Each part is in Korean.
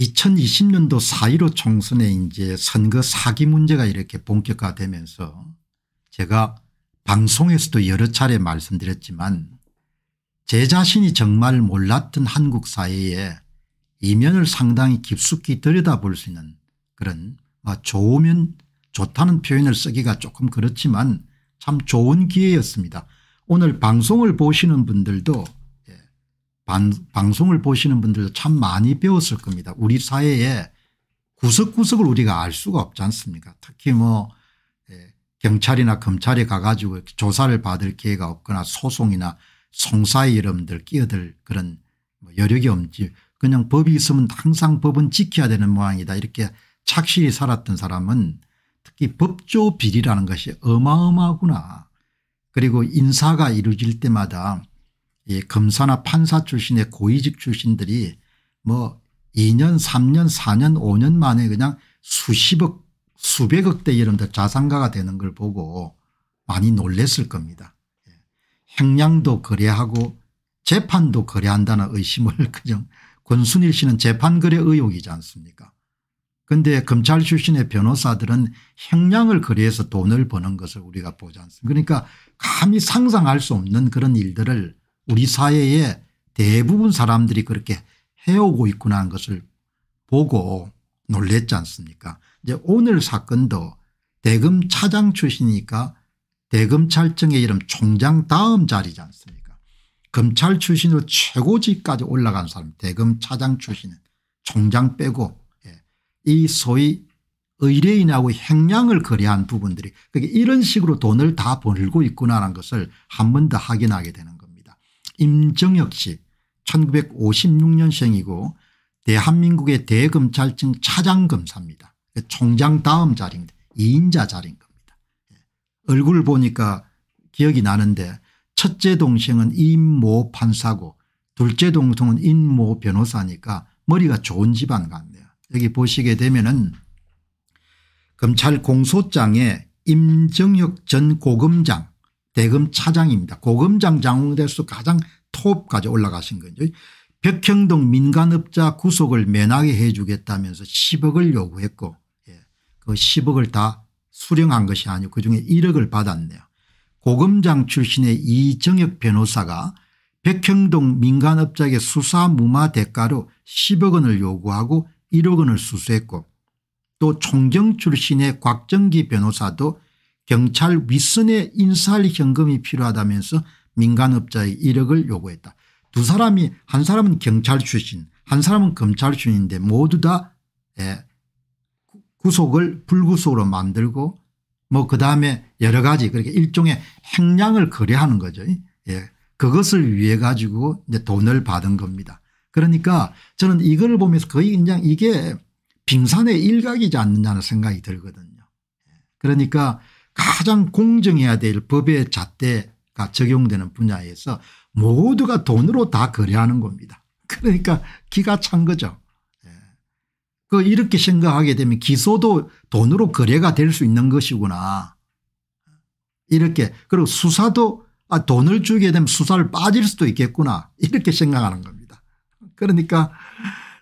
2020년도 4.15 총선에 이제 선거 사기 문제가 이렇게 본격화되면서 제가 방송에서도 여러 차례 말씀드렸지만 제 자신이 정말 몰랐던 한국 사회에 이면을 상당히 깊숙이 들여다볼 수 있는 그런 아, 좋으면 좋다는 표현을 쓰기가 조금 그렇지만 참 좋은 기회였습니다. 오늘 방송을 보시는 분들도 반, 방송을 보시는 분들도 참 많이 배웠을 겁니다. 우리 사회에 구석구석을 우리가 알 수가 없지 않습니까 특히 뭐 예, 경찰이나 검찰에 가가지고 조사를 받을 기회가 없거나 소송이나 송사의 여러분들 끼어들 그런 뭐 여력이 없지 그냥 법이 있으면 항상 법은 지켜야 되는 모양이다 이렇게 착실히 살았던 사람은 특히 법조 비리라는 것이 어마어마하구나 그리고 인사가 이루어질 때마다 이 검사나 판사 출신의 고위직 출신들이 뭐 2년 3년 4년 5년 만에 그냥 수십억 수백억 대 이런들 자산가가 되는 걸 보고 많이 놀랬을 겁니다. 예. 행량도 거래하고 재판도 거래한다는 의심을 그냥 권순일 씨는 재판 거래 의혹이지 않습니까 그런데 검찰 출신의 변호사들은 형량을 거래해서 돈을 버는 것을 우리가 보지 않습니까 그러니까 감히 상상할 수 없는 그런 일들을 우리 사회에 대부분 사람들이 그렇게 해오고 있구나 하는 것을 보고 놀랬지 않습니까 이제 오늘 사건도 대검 차장 출신이니까 대검찰청의 이름 총장 다음 자리지 않습니까 검찰 출신으로 최고직까지 올라간 사람 대검 차장 출신은 총장 빼고 예, 이 소위 의뢰인하고 행량을 거래한 부분들이 그게 이런 식으로 돈을 다 벌고 있구나라는 것을 한 번 더 확인하게 되는 거 임정혁 씨 1956년생이고 대한민국의 대검찰청 차장검사입니다. 총장 다음 자리인데 2인자 자리인 겁니다. 예. 얼굴 보니까 기억이 나는데 첫째 동생은 임모 판사고 둘째 동생은 임모 변호사니까 머리가 좋은 집안 같네요. 여기 보시게 되면은 검찰 공소장에 임정혁 전 고검장 대검 차장입니다. 고검장 장홍대수 가장 톱까지 올라가신 거죠. 백형동 민간업자 구속을 면하게 해 주겠다면서 10억을 요구했고 예, 그 10억을 다 수령한 것이 아니고 그중에 1억을 받았네요. 고검장 출신의 이정혁 변호사가 백형동 민간업자에게 수사 무마 대가로 10억 원을 요구하고 1억 원을 수수했고 또 총경 출신의 곽정기 변호사도 경찰 윗선의 인사할 현금이 필요하다면서 민간업자의 1억을 요구했다. 두 사람이 한 사람은 경찰 출신 한 사람은 검찰 출신인데 모두 다 예, 구속을 불구속으로 만들고 뭐 그다음에 여러 가지 그렇게 일종의 행량을 거래하는 거죠. 예. 그것을 위해 가지고 이제 돈을 받은 겁니다. 그러니까 저는 이걸 보면서 거의 그냥 이게 빙산의 일각이지 않느냐는 생각이 들거든요. 예, 그러니까 가장 공정해야 될 법의 잣대가 적용되는 분야에서 모두가 돈으로 다 거래하는 겁니다. 그러니까 기가 찬 거죠. 예. 그 이렇게 생각하게 되면 기소도 돈으로 거래가 될 수 있는 것이구나. 이렇게 그리고 수사도 아 돈을 주게 되면 수사를 빠질 수도 있겠구나 이렇게 생각하는 겁니다. 그러니까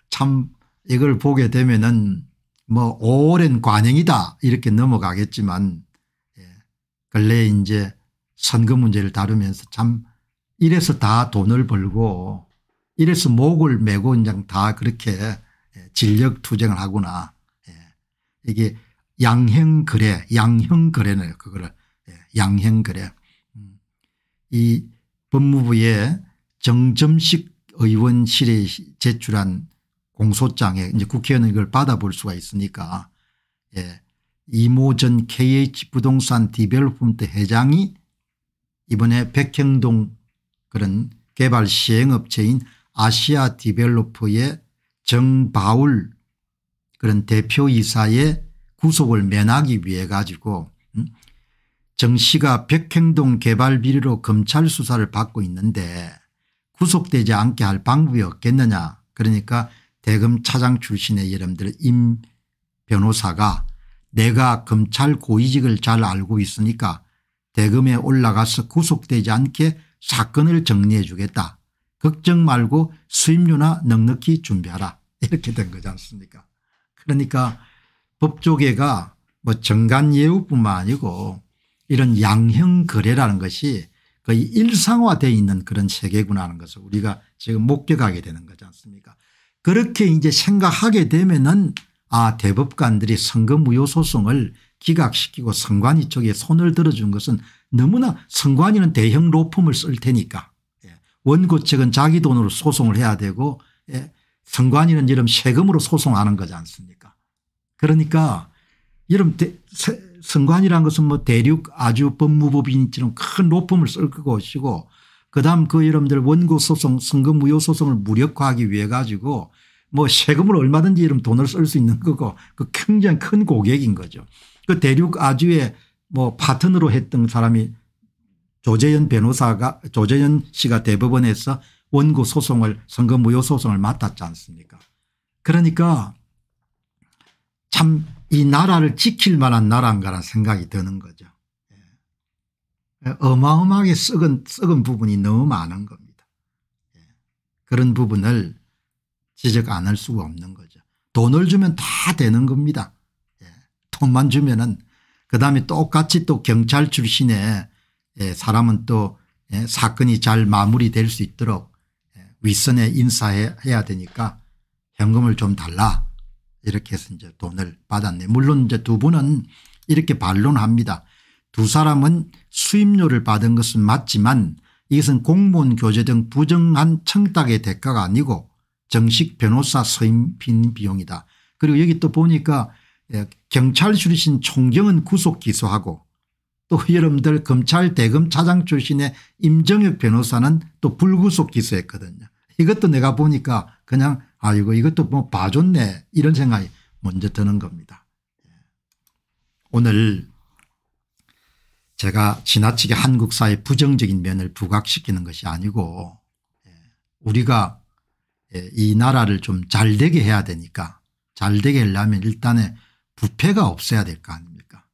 참 이걸 보게 되면은 뭐 오랜 관행이다 이렇게 넘어가겠지만 근래에 이제 선거 문제를 다루면서 참 이래서 다 돈을 벌고 이래서 목을 메고 그냥 다 그렇게 예, 진력 투쟁을 하구나. 예. 이게 양형 거래, 양형 거래네요. 그거를 예, 양형 거래. 음. 이 법무부의 정점식 의원실에 제출한 공소장에 이제 국회의원은 이걸 받아볼 수가 있으니까 예. 이모전 kh부동산 디벨롭먼트 회장이 이번에 백형동 그런 개발 시행업체인 아시아 디벨로퍼의 정바울 그런 대표이사의 구속을 면하기 위해 가지고 음, 정 씨가 백행동 개발 비리로 검찰 수사를 받고 있는데 구속되지 않게 할 방법이 없겠느냐 그러니까 대검 차장 출신의 여러분 들어 임 변호사가 내가 검찰 고위직을 잘 알고 있으니까 대검에 올라가서 구속되지 않게 사건을 정리해 주겠다. 걱정 말고 수임료나 넉넉히 준비하라. 이렇게 된 거지 않습니까 그러니까 법조계가 뭐 정간예우뿐만 아니고 이런 양형거래라는 것이 거의 일상화되어 있는 그런 세계구나 하는 것을 우리가 지금 목격하게 되는 거지 않습니까 그렇게 이제 생각하게 되면은 아 대법관들이 선거 무효 소송을 기각시키고 선관위 쪽에 손을 들어준 것은 너무나 선관위는 대형 로펌을 쓸 테니까 예. 원고 측은 자기 돈으로 소송을 해야 되고 예. 선관위는 이런 세금으로 소송하는 거지 않습니까 그러니까 이런 선관이란 것은 뭐 대륙 아주 법무법인처럼 큰 로펌을 쓸 것이고 그다음 그 이름들 원고 소송 선거 무효 소송을 무력화하기 위해 가지고 뭐 세금을 얼마든지 이런 돈을 쓸 수 있는 거고 그 굉장히 큰 고객인 거죠. 그 대륙 아주에 뭐 파트너로 했던 사람이 조재현 변호사가 조재현 씨가 대법원에서 원고 소송을 선거 무효 소송을 맡았지 않습니까 그러니까 참 이 나라를 지킬 만한 나라인가라는 생각이 드는 거죠. 예. 어마어마하게 썩은, 썩은 부분이 너무 많은 겁니다. 예. 그런 부분을 지적 안 할 수가 없는 거죠. 돈을 주면 다 되는 겁니다. 예. 돈만 주면은 그다음에 똑같이 또 경찰 출신의 예. 사람은 또 예. 사건이 잘 마무리될 수 있도록 예, 윗선에 인사해야 되니까 현금을 좀 달라 이렇게 해서 이제 돈을 받았네. 물론 이제 두 분은 이렇게 반론합니다. 두 사람은 수임료를 받은 것은 맞지만 이것은 공무원 교제 등 부정한 청탁의 대가가 아니고 정식 변호사 서임 빈 비용이다. 그리고 여기 또 보니까 예, 경찰 출신 총경은 구속 기소하고 또 여러분들 검찰 대검 차장 출신의 임정혁 변호사는 또 불구속 기소했거든요. 이것도 내가 보니까 그냥 아이고 이것도 뭐 봐줬네 이런 생각이 먼저 드는 겁니다. 예. 오늘 제가 지나치게 한국사의 부정적인 면을 부각시키는 것이 아니고 예, 우리가 예, 이 나라를 좀 잘 되게 해야 되니까 잘 되게 하려면 일단에 부패가 없어야 될 거 아닙니까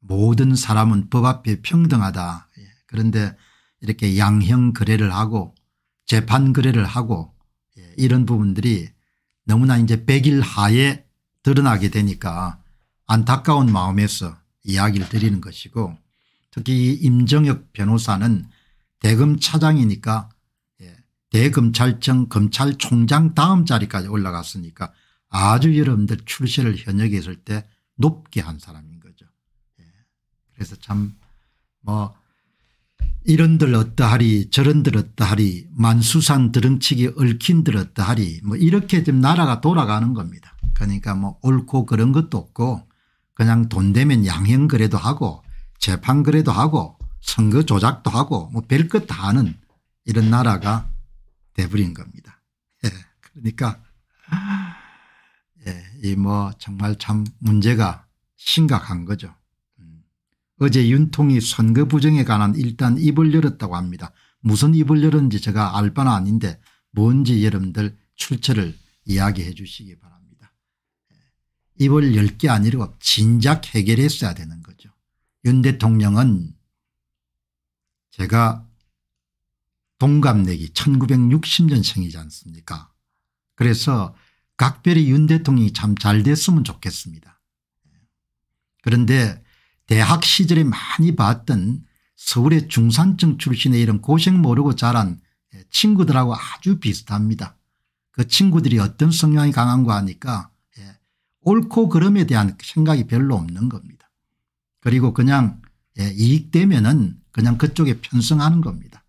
모든 사람은 법 앞에 평등하다 예, 그런데 이렇게 양형 거래를 하고 재판 거래를 하고 예, 이런 부분들이 너무나 이제 백일 하에 드러나게 되니까 안타까운 마음에서 이야기를 드리는 것이고 특히 임정혁 변호사는 대검 차장이니까 대검찰청 검찰총장 다음 자리까지 올라갔으니까 아주 여러분들 출세를 현역에 있을 때 높게 한 사람인 거죠. 예. 그래서 참 뭐 이런들 어떠하리 저런들 어떠하리 만수산 드렁치기 얽힌 들 어떠하리 뭐 이렇게 지금 나라가 돌아가는 겁니다. 그러니까 뭐 옳고 그런 것도 없고 그냥 돈 되면 양형 거래도 하고 재판 거래도 하고 선거 조작도 하고 뭐 별 것 다 하는 이런 나라가 돼버린 겁니다. 예, 그러니까 예, 이뭐 정말 참 문제가 심각한 거죠. 음, 어제 윤통이 선거 부정에 관한 일단 입을 열었다고 합니다. 무슨 입을 열었는지 제가 알 바는 아닌데 뭔지 여러분들 출처를 이야기해 주시기 바랍니다. 예, 입을 열 게 아니라 진작 해결했어야 되는 거죠. 윤 대통령은 제가 동갑내기 1960년생이지 않습니까 그래서 각별히 윤 대통령이 참 잘 됐으면 좋겠습니다. 그런데 대학 시절에 많이 봤던 서울의 중산층 출신의 이런 고생 모르고 자란 친구들하고 아주 비슷합니다. 그 친구들이 어떤 성향이 강한가 하니까 예, 옳고 그름에 대한 생각이 별로 없는 겁니다. 그리고 그냥 예, 이익되면 은 그냥 그쪽에 편성하는 겁니다.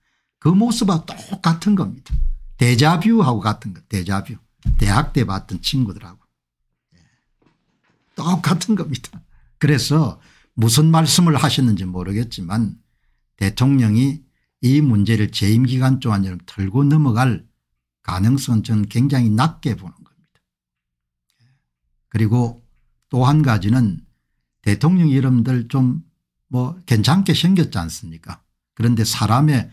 그모습과 똑같은 겁니다. 데자뷰하고 같은 거 데자뷰. 대학 때 봤던 친구들하고. 예. 똑같은 겁니다. 그래서 무슨 말씀을 하셨는지 모르겠지만 대통령이 이 문제를 재임 기간 동안 털고 넘어갈 가능성은 저는 굉장히 낮게 보는 겁니다. 예. 그리고 또 한 가지는 대통령 이름들 좀 뭐 괜찮게 생겼지 않습니까 그런데 사람의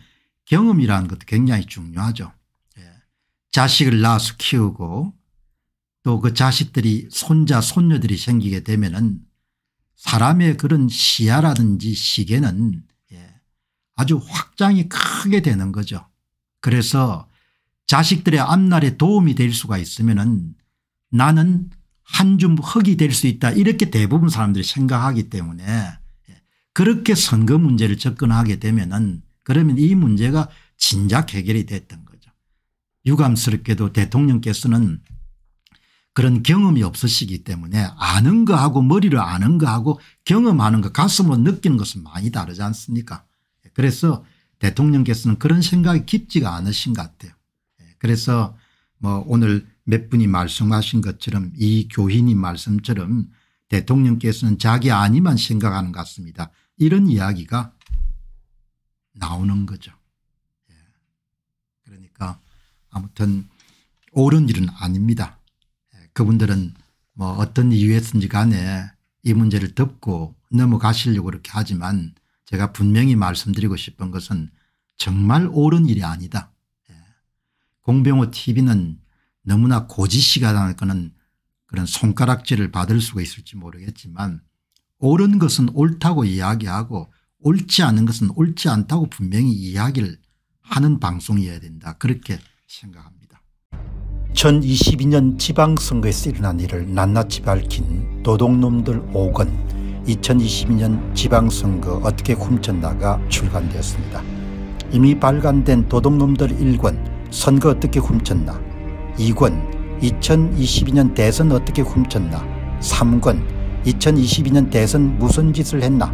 경험이라는 것도 굉장히 중요하죠. 예. 자식을 낳아서 키우고 또 그 자식들이 손자 손녀들이 생기게 되면은 사람의 그런 시야라든지 시계는 예, 아주 확장이 크게 되는 거죠. 그래서 자식들의 앞날에 도움이 될 수가 있으면은 나는 한줌 흙이 될 수 있다 이렇게 대부분 사람들이 생각하기 때문에 예, 그렇게 선거 문제를 접근하게 되면은 그러면 이 문제가 진작 해결이 됐던 거죠. 유감스럽게도 대통령께서는 그런 경험이 없으시기 때문에 아는 거하고 머리를 아는 거하고 경험하는 거 가슴으로 느끼는 것은 많이 다르지 않습니까 그래서 대통령께서는 그런 생각이 깊지가 않으신 것 같아요. 그래서 뭐 오늘 몇 분이 말씀하신 것처럼 이 교인이 말씀처럼 대통령께서는 자기 아니만 생각하는 것 같습니다. 이런 이야기가 나오는 거죠. 예. 그러니까 아무튼 옳은 일은 아닙니다. 예. 그분들은 뭐 어떤 이유였든지 간에 이 문제를 덮고 넘어가시려고 그렇게 하지만 제가 분명히 말씀드리고 싶은 것은 정말 옳은 일이 아니다. 예. 공병호 tv는 너무나 고지시가 당할 거는 그런 손가락질을 받을 수가 있을지 모르겠지만 옳은 것은 옳다고 이야기하고 옳지 않은 것은 옳지 않다고 분명히 이야기를 하는 방송이어야 된다 그렇게 생각합니다. 2022년 지방선거에서 일어난 일을 낱낱이 밝힌 도둑놈들 5권 2022년 지방선거 어떻게 훔쳤나가 출간되었습니다. 이미 발간된 도둑놈들 1권 선거 어떻게 훔쳤나 2권 2022년 대선 어떻게 훔쳤나 3권 2022년 대선 무슨 짓을 했나